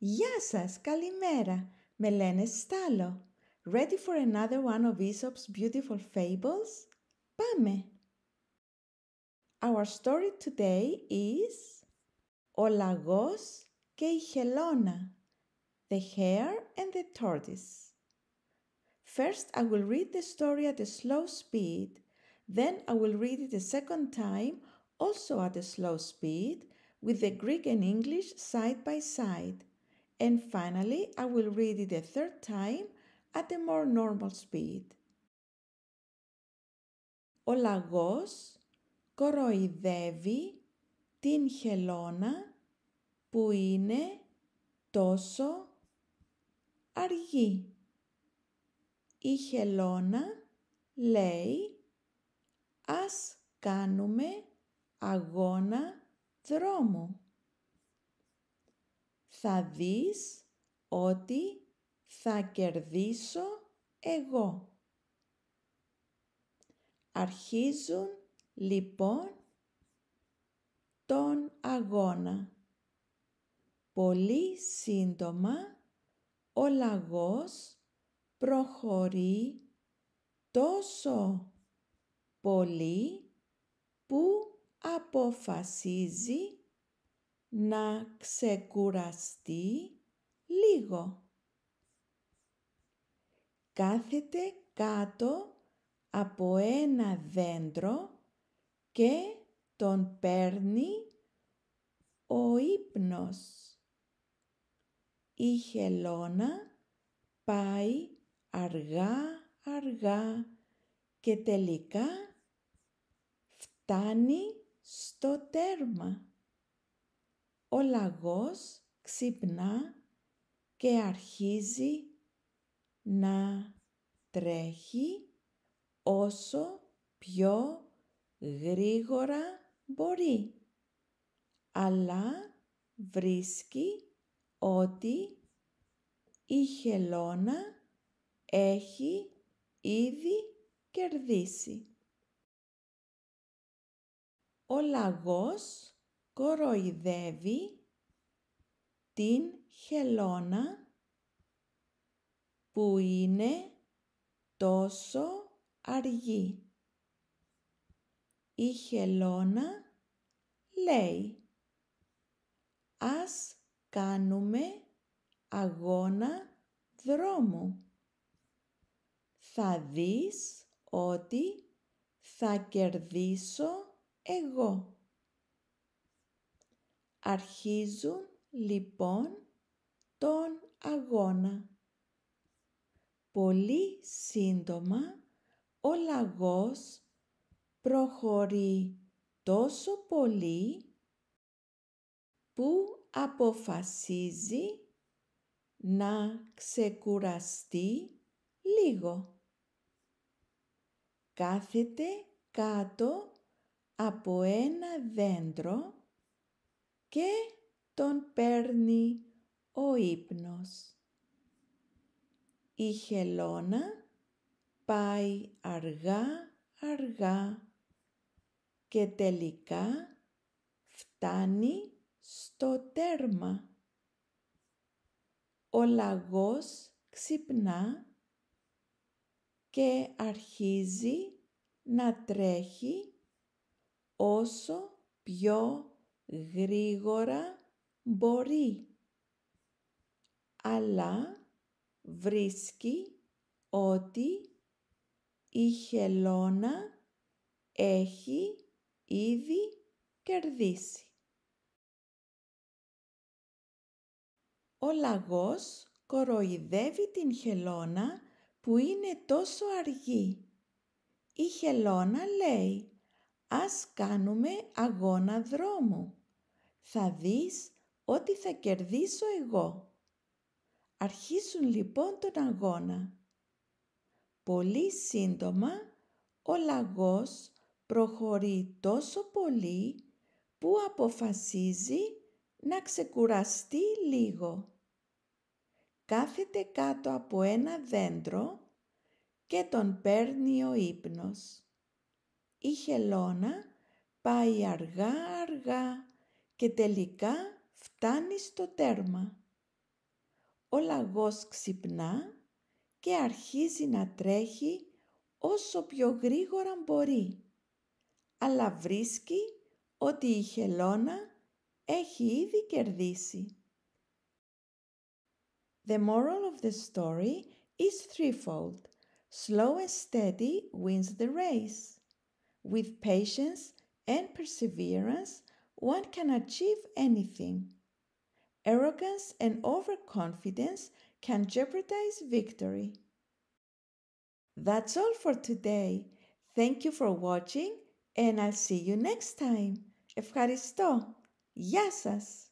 Γεια σας, καλημέρα. Με λένε Στάλο. Ready for another one of Aesop's beautiful fables? Πάμε! Our story today is Ο λαγός και η χελώνα The hare and the tortoise First I will read the story at a slow speed Then I will read it a second time also at a slow speed with the Greek and English side by side And finally, I will read it a third time at a more normal speed. Ο λαγός κοροϊδεύει την χελώνα που είναι τόσο αργή. Η χελώνα λέει «Ας κάνουμε αγώνα δρόμου» θα δεις ότι θα κερδίσω εγώ. Αρχίζουν λοιπόν τον αγώνα. Πολύ σύντομα ο λαγός προχωρεί τόσο πολύ που αποφασίζει να ξεκουραστεί λίγο. Κάθεται κάτω από ένα δέντρο και τον παίρνει ο ύπνος. Η χελώνα πάει αργά αργά και τελικά φτάνει στο τέρμα ο λαγός ξυπνά και αρχίζει να τρέχει όσο πιο γρήγορα μπορεί. Αλλά βρίσκει ότι η χελώνα έχει ήδη κερδίσει. Ο λαγός κοροϊδεύει την χελώνα που είναι τόσο αργή. Η χελώνα λέει «Ας κάνουμε αγώνα δρόμου. Θα δεις ότι θα κερδίσω εγώ. Αρχίζουν λοιπόν τον αγώνα. Πολύ σύντομα ο λαγός προχωρεί τόσο πολύ που αποφασίζει να ξεκουραστεί λίγο. Κάθεται κάτω από ένα δέντρο και τον παίρνει ο ύπνος. Η χελώνα πάει αργά αργά και τελικά φτάνει στο τέρμα. Ο λαγός ξυπνά και αρχίζει να τρέχει όσο πιο γρήγορα μπορεί, αλλά βρίσκει ότι η χελώνα έχει ήδη κερδίσει. Ο λαγός κοροϊδεύει την χελώνα που είναι τόσο αργή. Η χελώνα λέει «Ας κάνουμε αγώνα δρόμου» θα δεις ότι θα κερδίσω εγώ. Αρχίσουν λοιπόν τον αγώνα. Πολύ σύντομα ο λαγός προχωρεί τόσο πολύ που αποφασίζει να ξεκουραστεί λίγο. Κάθεται κάτω από ένα δέντρο και τον παίρνει ο ύπνος. Η χελώνα πάει αργά αργά και τελικά φτάνει στο τέρμα. Ο λαγός ξυπνά και αρχίζει να τρέχει όσο πιο γρήγορα μπορεί, αλλά βρίσκει ότι η χελώνα έχει ήδη κερδίσει. The moral of the story is threefold. Slow and steady wins the race. With patience and perseverance, one can achieve anything. Arrogance and overconfidence can jeopardize victory. That's all for today. Thank you for watching and I'll see you next time. Ευχαριστώ. Γεια σας.